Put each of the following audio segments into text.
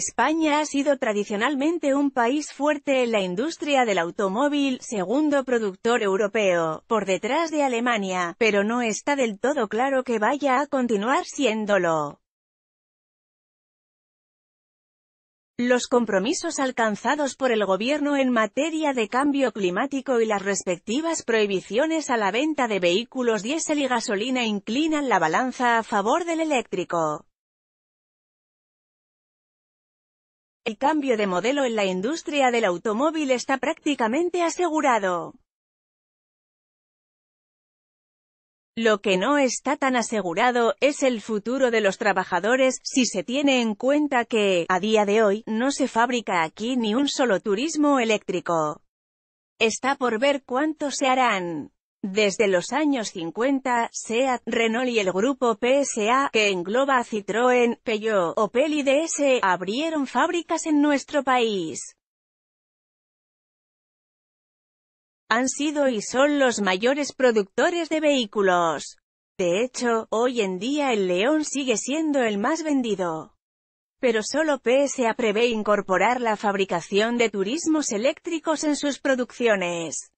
España ha sido tradicionalmente un país fuerte en la industria del automóvil, segundo productor europeo, por detrás de Alemania, pero no está del todo claro que vaya a continuar siéndolo. Los compromisos alcanzados por el gobierno en materia de cambio climático y las respectivas prohibiciones a la venta de vehículos diésel y gasolina inclinan la balanza a favor del eléctrico. El cambio de modelo en la industria del automóvil está prácticamente asegurado. Lo que no está tan asegurado, es el futuro de los trabajadores, si se tiene en cuenta que, a día de hoy, no se fabrica aquí ni un solo turismo eléctrico. Está por ver cuántos se harán. Desde los años 50, SEAT, Renault y el grupo PSA, que engloba a Citroën, Peugeot, Opel y DS, abrieron fábricas en nuestro país. Han sido y son los mayores productores de vehículos. De hecho, hoy en día el León sigue siendo el más vendido. Pero solo PSA prevé incorporar la fabricación de turismos eléctricos en sus producciones.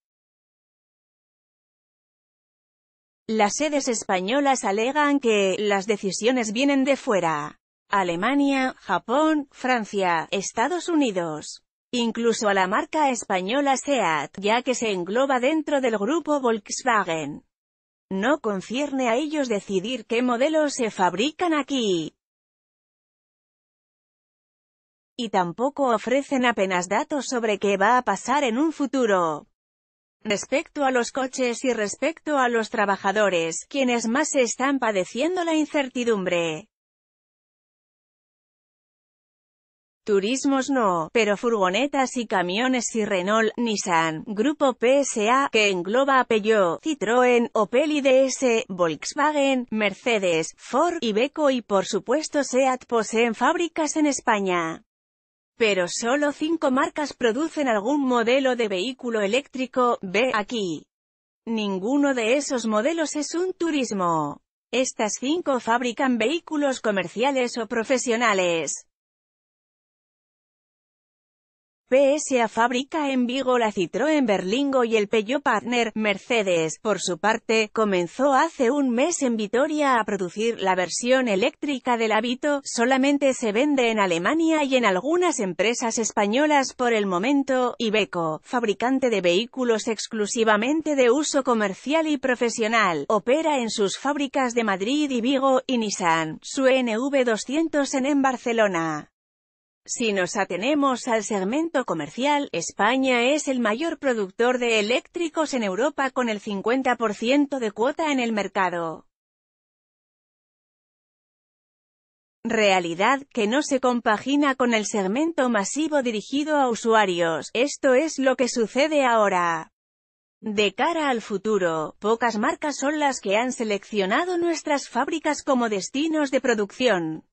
Las sedes españolas alegan que, las decisiones vienen de fuera. Alemania, Japón, Francia, Estados Unidos. Incluso a la marca española SEAT, ya que se engloba dentro del grupo Volkswagen. No concierne a ellos decidir qué modelos se fabrican aquí. Y tampoco ofrecen apenas datos sobre qué va a pasar en un futuro. Respecto a los coches y respecto a los trabajadores, quienes más están padeciendo la incertidumbre. Turismos no, pero furgonetas y camiones y Renault, Nissan, Grupo PSA, que engloba a Peugeot, Citroën, Opel IDS, Volkswagen, Mercedes, Ford, y Iveco y por supuesto SEAT poseen fábricas en España. Pero solo cinco marcas producen algún modelo de vehículo eléctrico, ve aquí. Ninguno de esos modelos es un turismo. Estas cinco fabrican vehículos comerciales o profesionales. PSA fabrica en Vigo la Citroën Berlingo y el Peugeot Partner, Mercedes, por su parte, comenzó hace un mes en Vitoria a producir la versión eléctrica del hábito, solamente se vende en Alemania y en algunas empresas españolas por el momento, Ibeco, fabricante de vehículos exclusivamente de uso comercial y profesional, opera en sus fábricas de Madrid y Vigo, y Nissan, su NV200 en Barcelona. Si nos atenemos al segmento comercial, España es el mayor productor de eléctricos en Europa con el 50% de cuota en el mercado. Realidad que no se compagina con el segmento masivo dirigido a usuarios, esto es lo que sucede ahora. De cara al futuro, pocas marcas son las que han seleccionado nuestras fábricas como destinos de producción.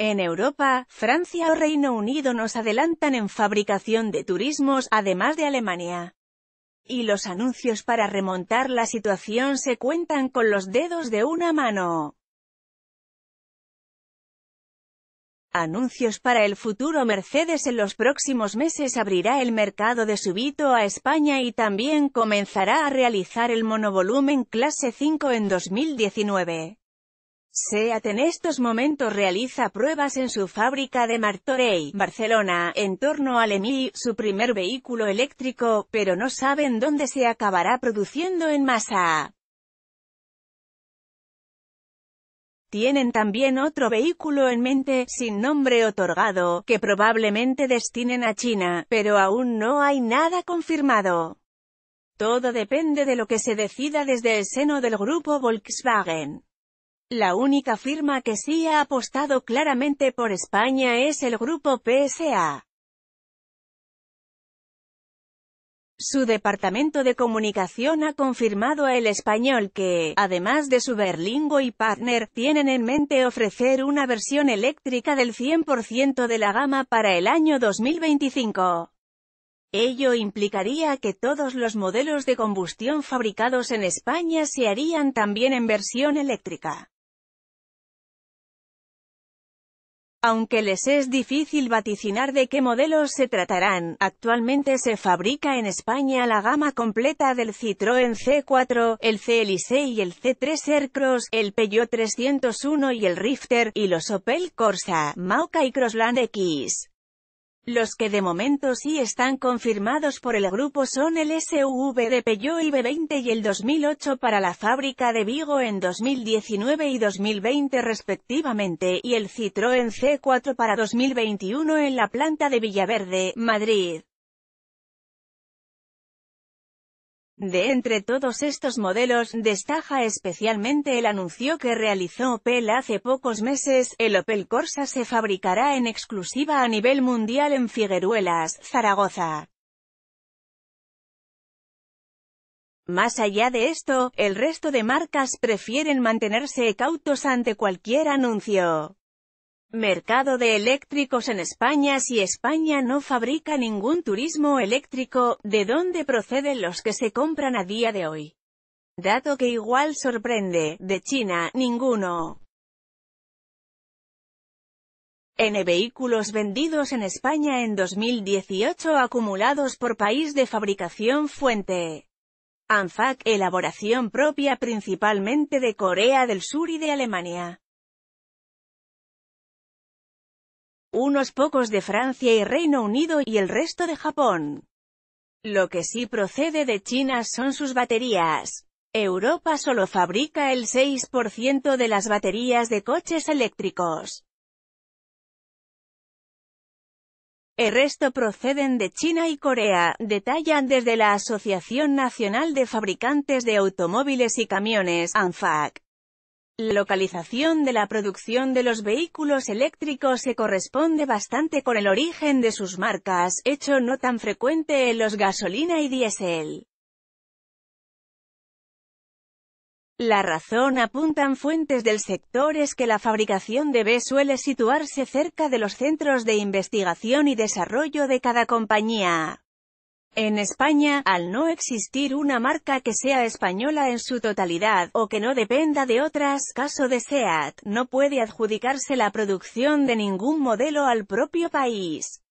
En Europa, Francia o Reino Unido nos adelantan en fabricación de turismos, además de Alemania. Y los anuncios para remontar la situación se cuentan con los dedos de una mano. Anuncios para el futuro Mercedes en los próximos meses abrirá el mercado de subito a España y también comenzará a realizar el monovolumen clase 5 en 2019. SEAT en estos momentos realiza pruebas en su fábrica de Martorey, Barcelona, en torno al EMI, su primer vehículo eléctrico, pero no saben dónde se acabará produciendo en masa. Tienen también otro vehículo en mente, sin nombre otorgado, que probablemente destinen a China, pero aún no hay nada confirmado. Todo depende de lo que se decida desde el seno del grupo Volkswagen. La única firma que sí ha apostado claramente por España es el grupo PSA. Su departamento de comunicación ha confirmado a El Español que, además de su Berlingo y Partner, tienen en mente ofrecer una versión eléctrica del 100% de la gama para el año 2025. Ello implicaría que todos los modelos de combustión fabricados en España se harían también en versión eléctrica. Aunque les es difícil vaticinar de qué modelos se tratarán, actualmente se fabrica en España la gama completa del Citroën C4, el c y el C3 Aircross, el Peugeot 301 y el Rifter, y los Opel Corsa, Mauca y Crossland X. Los que de momento sí están confirmados por el grupo son el SUV de Peugeot y B20 y el 2008 para la fábrica de Vigo en 2019 y 2020 respectivamente, y el Citroën C4 para 2021 en la planta de Villaverde, Madrid. De entre todos estos modelos, destaca especialmente el anuncio que realizó Opel hace pocos meses, el Opel Corsa se fabricará en exclusiva a nivel mundial en Figueruelas, Zaragoza. Más allá de esto, el resto de marcas prefieren mantenerse cautos ante cualquier anuncio. Mercado de eléctricos en España Si España no fabrica ningún turismo eléctrico, ¿de dónde proceden los que se compran a día de hoy? Dato que igual sorprende, de China, ninguno. N vehículos vendidos en España en 2018 acumulados por país de fabricación fuente. ANFAC, elaboración propia principalmente de Corea del Sur y de Alemania. unos pocos de Francia y Reino Unido y el resto de Japón. Lo que sí procede de China son sus baterías. Europa solo fabrica el 6% de las baterías de coches eléctricos. El resto proceden de China y Corea, detallan desde la Asociación Nacional de Fabricantes de Automóviles y Camiones, ANFAC. La localización de la producción de los vehículos eléctricos se corresponde bastante con el origen de sus marcas, hecho no tan frecuente en los gasolina y diésel. La razón apuntan fuentes del sector es que la fabricación de B suele situarse cerca de los centros de investigación y desarrollo de cada compañía. En España, al no existir una marca que sea española en su totalidad, o que no dependa de otras, caso de SEAT, no puede adjudicarse la producción de ningún modelo al propio país.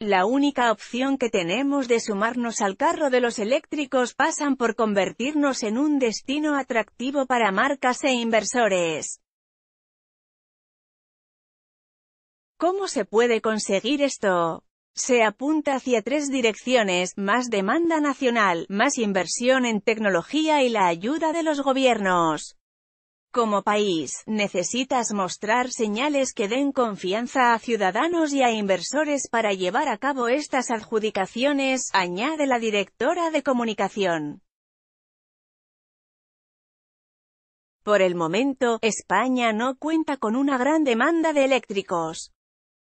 La única opción que tenemos de sumarnos al carro de los eléctricos pasan por convertirnos en un destino atractivo para marcas e inversores. ¿Cómo se puede conseguir esto? Se apunta hacia tres direcciones, más demanda nacional, más inversión en tecnología y la ayuda de los gobiernos. Como país, necesitas mostrar señales que den confianza a ciudadanos y a inversores para llevar a cabo estas adjudicaciones, añade la directora de comunicación. Por el momento, España no cuenta con una gran demanda de eléctricos.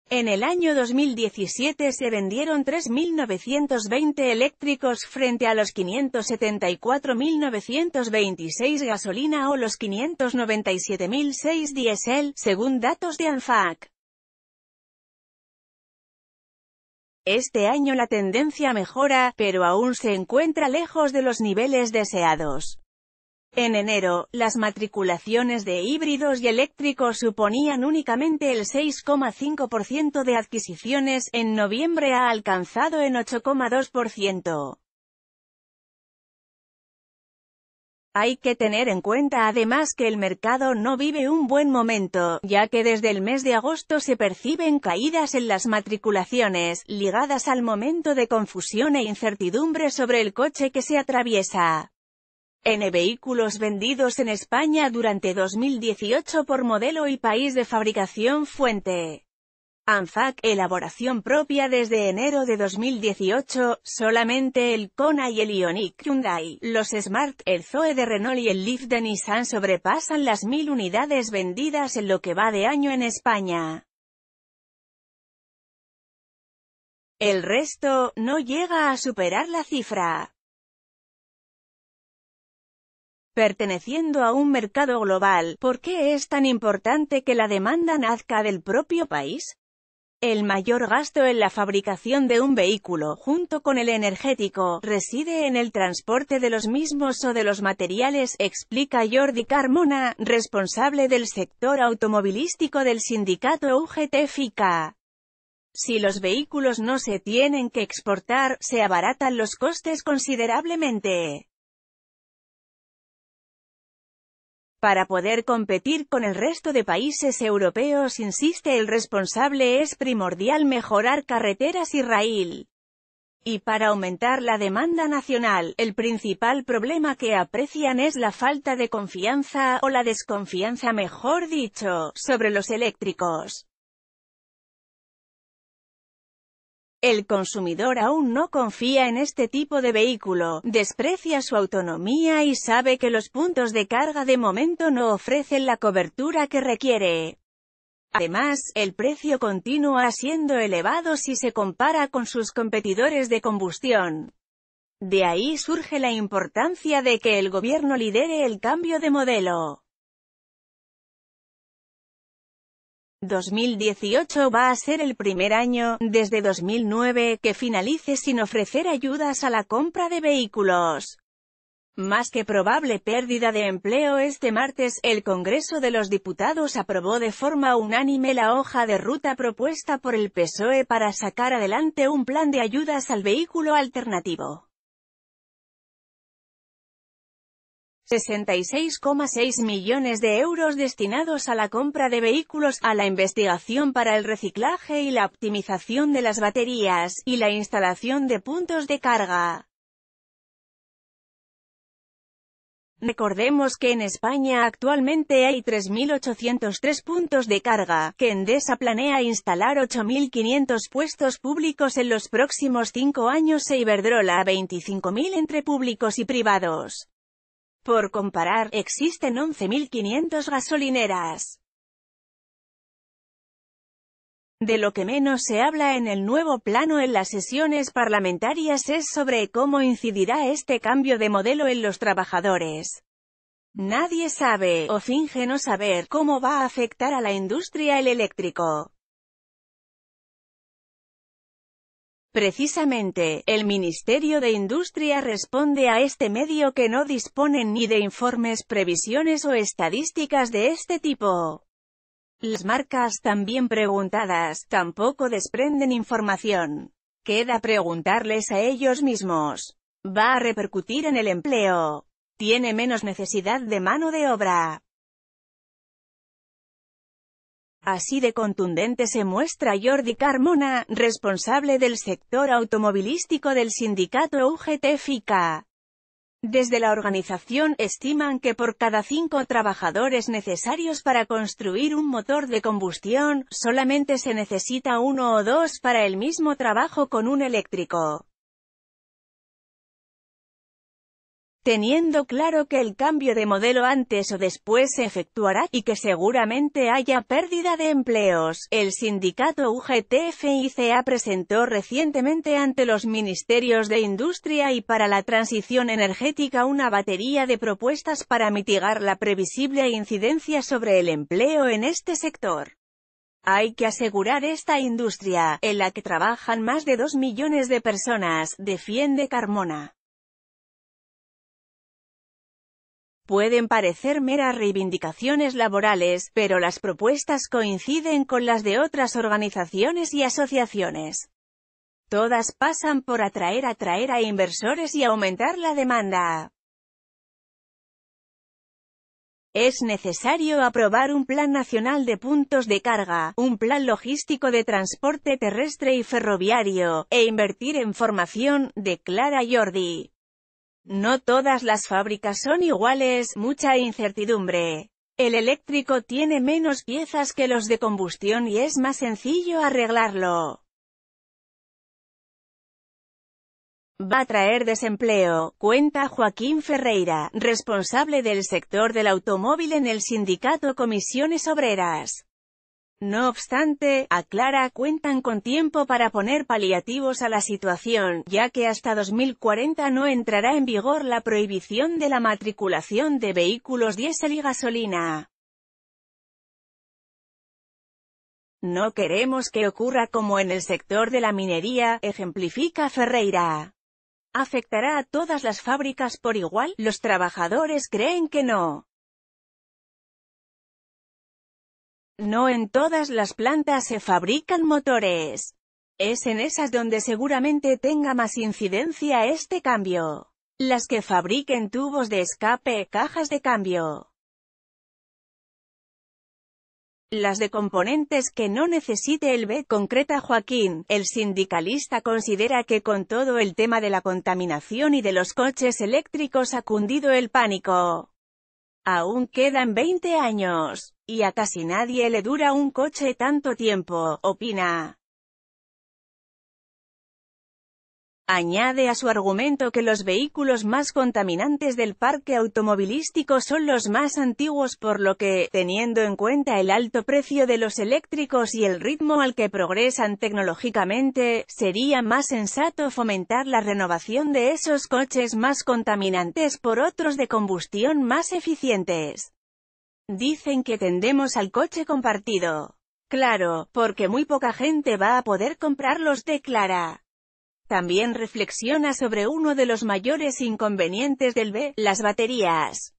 En el año 2017 se vendieron 3.920 eléctricos frente a los 574.926 gasolina o los 597.006 diésel, según datos de ANFAC. Este año la tendencia mejora, pero aún se encuentra lejos de los niveles deseados. En enero, las matriculaciones de híbridos y eléctricos suponían únicamente el 6,5% de adquisiciones, en noviembre ha alcanzado en 8,2%. Hay que tener en cuenta además que el mercado no vive un buen momento, ya que desde el mes de agosto se perciben caídas en las matriculaciones, ligadas al momento de confusión e incertidumbre sobre el coche que se atraviesa. N vehículos vendidos en España durante 2018 por modelo y país de fabricación fuente. ANFAC, elaboración propia desde enero de 2018, solamente el Kona y el Ioniq Hyundai, los Smart, el Zoe de Renault y el Leaf de Nissan sobrepasan las mil unidades vendidas en lo que va de año en España. El resto, no llega a superar la cifra perteneciendo a un mercado global, ¿por qué es tan importante que la demanda nazca del propio país? El mayor gasto en la fabricación de un vehículo, junto con el energético, reside en el transporte de los mismos o de los materiales, explica Jordi Carmona, responsable del sector automovilístico del sindicato UGT-FICA. Si los vehículos no se tienen que exportar, se abaratan los costes considerablemente. Para poder competir con el resto de países europeos, insiste el responsable, es primordial mejorar carreteras y rail. Y para aumentar la demanda nacional, el principal problema que aprecian es la falta de confianza, o la desconfianza mejor dicho, sobre los eléctricos. El consumidor aún no confía en este tipo de vehículo, desprecia su autonomía y sabe que los puntos de carga de momento no ofrecen la cobertura que requiere. Además, el precio continúa siendo elevado si se compara con sus competidores de combustión. De ahí surge la importancia de que el gobierno lidere el cambio de modelo. 2018 va a ser el primer año, desde 2009, que finalice sin ofrecer ayudas a la compra de vehículos. Más que probable pérdida de empleo este martes, el Congreso de los Diputados aprobó de forma unánime la hoja de ruta propuesta por el PSOE para sacar adelante un plan de ayudas al vehículo alternativo. 66,6 millones de euros destinados a la compra de vehículos, a la investigación para el reciclaje y la optimización de las baterías, y la instalación de puntos de carga. Recordemos que en España actualmente hay 3.803 puntos de carga, que Endesa planea instalar 8.500 puestos públicos en los próximos cinco años e Iberdrola 25.000 entre públicos y privados. Por comparar, existen 11.500 gasolineras. De lo que menos se habla en el nuevo plano en las sesiones parlamentarias es sobre cómo incidirá este cambio de modelo en los trabajadores. Nadie sabe, o finge no saber, cómo va a afectar a la industria el eléctrico. Precisamente, el Ministerio de Industria responde a este medio que no disponen ni de informes, previsiones o estadísticas de este tipo. Las marcas también preguntadas, tampoco desprenden información. Queda preguntarles a ellos mismos. ¿Va a repercutir en el empleo? ¿Tiene menos necesidad de mano de obra? Así de contundente se muestra Jordi Carmona, responsable del sector automovilístico del sindicato UGT-FICA. Desde la organización, estiman que por cada cinco trabajadores necesarios para construir un motor de combustión, solamente se necesita uno o dos para el mismo trabajo con un eléctrico. teniendo claro que el cambio de modelo antes o después se efectuará, y que seguramente haya pérdida de empleos. El sindicato UGT-FICA presentó recientemente ante los Ministerios de Industria y para la Transición Energética una batería de propuestas para mitigar la previsible incidencia sobre el empleo en este sector. Hay que asegurar esta industria, en la que trabajan más de 2 millones de personas, defiende Carmona. Pueden parecer meras reivindicaciones laborales, pero las propuestas coinciden con las de otras organizaciones y asociaciones. Todas pasan por atraer a atraer a inversores y aumentar la demanda. Es necesario aprobar un plan nacional de puntos de carga, un plan logístico de transporte terrestre y ferroviario, e invertir en formación, declara Jordi. No todas las fábricas son iguales, mucha incertidumbre. El eléctrico tiene menos piezas que los de combustión y es más sencillo arreglarlo. Va a traer desempleo, cuenta Joaquín Ferreira, responsable del sector del automóvil en el sindicato Comisiones Obreras. No obstante, aclara, cuentan con tiempo para poner paliativos a la situación, ya que hasta 2040 no entrará en vigor la prohibición de la matriculación de vehículos diésel y gasolina. No queremos que ocurra como en el sector de la minería, ejemplifica Ferreira. ¿Afectará a todas las fábricas por igual? Los trabajadores creen que no. No en todas las plantas se fabrican motores. Es en esas donde seguramente tenga más incidencia este cambio. Las que fabriquen tubos de escape, cajas de cambio. Las de componentes que no necesite el B concreta Joaquín, el sindicalista considera que con todo el tema de la contaminación y de los coches eléctricos ha cundido el pánico. Aún quedan 20 años. Y a casi nadie le dura un coche tanto tiempo, opina. Añade a su argumento que los vehículos más contaminantes del parque automovilístico son los más antiguos por lo que, teniendo en cuenta el alto precio de los eléctricos y el ritmo al que progresan tecnológicamente, sería más sensato fomentar la renovación de esos coches más contaminantes por otros de combustión más eficientes. Dicen que tendemos al coche compartido. Claro, porque muy poca gente va a poder comprarlos, de Clara. También reflexiona sobre uno de los mayores inconvenientes del B, las baterías.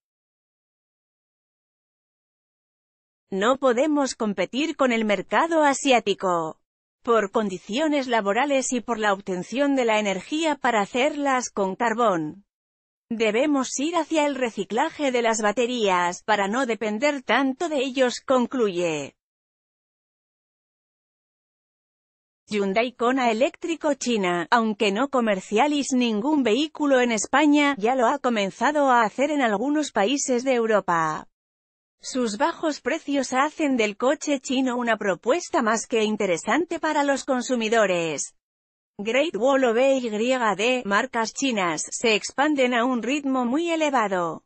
No podemos competir con el mercado asiático. Por condiciones laborales y por la obtención de la energía para hacerlas con carbón. Debemos ir hacia el reciclaje de las baterías, para no depender tanto de ellos, concluye. Hyundai Kona eléctrico China, aunque no comercializ ningún vehículo en España, ya lo ha comenzado a hacer en algunos países de Europa. Sus bajos precios hacen del coche chino una propuesta más que interesante para los consumidores. Great Wall of D marcas chinas, se expanden a un ritmo muy elevado.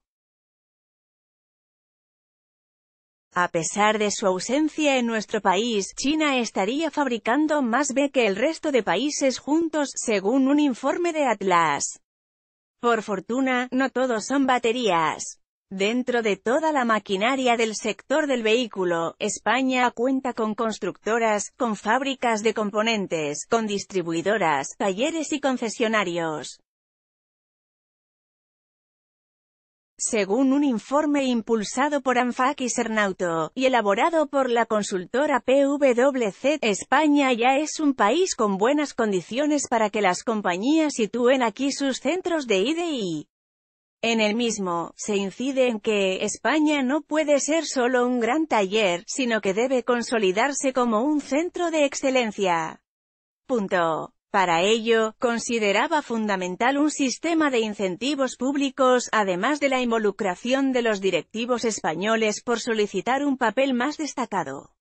A pesar de su ausencia en nuestro país, China estaría fabricando más B que el resto de países juntos, según un informe de Atlas. Por fortuna, no todos son baterías. Dentro de toda la maquinaria del sector del vehículo, España cuenta con constructoras, con fábricas de componentes, con distribuidoras, talleres y concesionarios. Según un informe impulsado por ANFAC y Sernauto, y elaborado por la consultora PwC, España ya es un país con buenas condiciones para que las compañías sitúen aquí sus centros de IDI. En el mismo, se incide en que, España no puede ser solo un gran taller, sino que debe consolidarse como un centro de excelencia. Punto. Para ello, consideraba fundamental un sistema de incentivos públicos, además de la involucración de los directivos españoles por solicitar un papel más destacado.